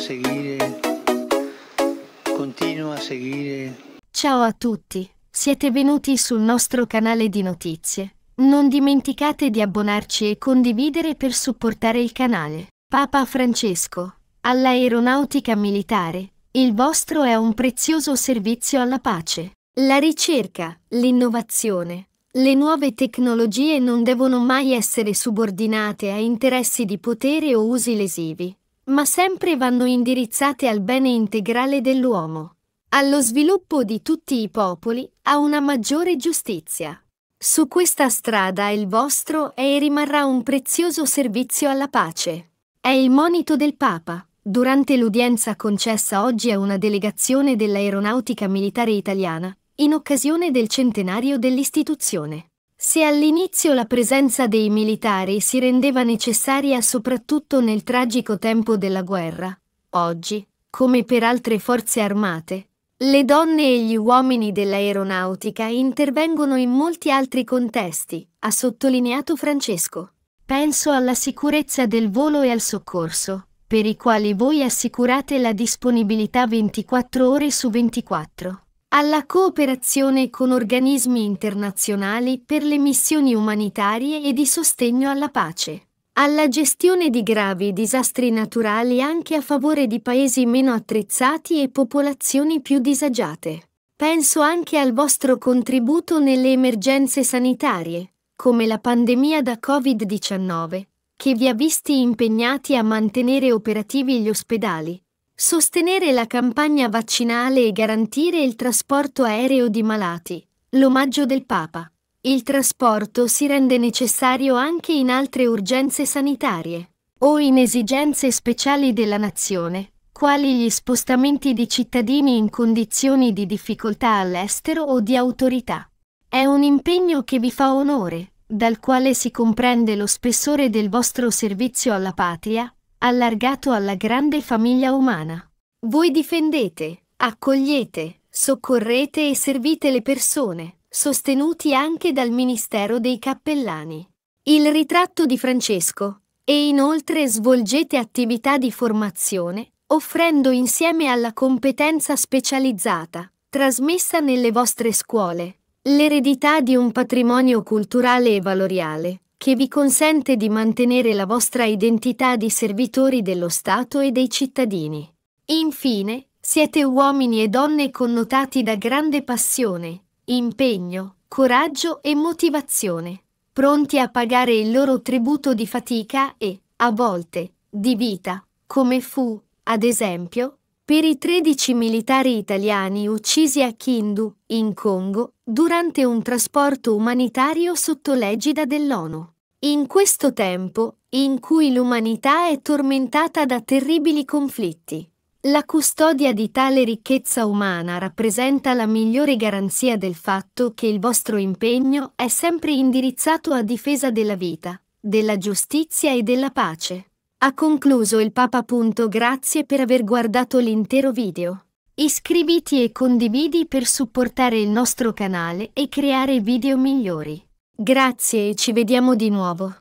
seguire, continua a seguire. Ciao a tutti, siete venuti sul nostro canale di notizie. Non dimenticate di abbonarci e condividere per supportare il canale. Papa Francesco, all'aeronautica militare, il vostro è un prezioso servizio alla pace. La ricerca, l'innovazione, le nuove tecnologie non devono mai essere subordinate a interessi di potere o usi lesivi ma sempre vanno indirizzate al bene integrale dell'uomo, allo sviluppo di tutti i popoli, a una maggiore giustizia. Su questa strada il vostro è e rimarrà un prezioso servizio alla pace. È il monito del Papa. Durante l'udienza concessa oggi a una delegazione dell'aeronautica militare italiana, in occasione del centenario dell'istituzione. Se all'inizio la presenza dei militari si rendeva necessaria soprattutto nel tragico tempo della guerra, oggi, come per altre forze armate, le donne e gli uomini dell'aeronautica intervengono in molti altri contesti, ha sottolineato Francesco. Penso alla sicurezza del volo e al soccorso, per i quali voi assicurate la disponibilità 24 ore su 24 alla cooperazione con organismi internazionali per le missioni umanitarie e di sostegno alla pace, alla gestione di gravi disastri naturali anche a favore di paesi meno attrezzati e popolazioni più disagiate. Penso anche al vostro contributo nelle emergenze sanitarie, come la pandemia da Covid-19, che vi ha visti impegnati a mantenere operativi gli ospedali, Sostenere la campagna vaccinale e garantire il trasporto aereo di malati. L'omaggio del Papa. Il trasporto si rende necessario anche in altre urgenze sanitarie o in esigenze speciali della nazione, quali gli spostamenti di cittadini in condizioni di difficoltà all'estero o di autorità. È un impegno che vi fa onore, dal quale si comprende lo spessore del vostro servizio alla patria, allargato alla grande famiglia umana. Voi difendete, accogliete, soccorrete e servite le persone, sostenuti anche dal Ministero dei Cappellani. Il ritratto di Francesco. E inoltre svolgete attività di formazione, offrendo insieme alla competenza specializzata, trasmessa nelle vostre scuole, l'eredità di un patrimonio culturale e valoriale, che vi consente di mantenere la vostra identità di servitori dello Stato e dei cittadini. Infine, siete uomini e donne connotati da grande passione, impegno, coraggio e motivazione, pronti a pagare il loro tributo di fatica e, a volte, di vita, come fu, ad esempio, per i 13 militari italiani uccisi a Kindu, in Congo, durante un trasporto umanitario sotto l'egida dell'ONU. In questo tempo, in cui l'umanità è tormentata da terribili conflitti, la custodia di tale ricchezza umana rappresenta la migliore garanzia del fatto che il vostro impegno è sempre indirizzato a difesa della vita, della giustizia e della pace. Ha concluso il Papa. Grazie per aver guardato l'intero video. Iscriviti e condividi per supportare il nostro canale e creare video migliori. Grazie e ci vediamo di nuovo.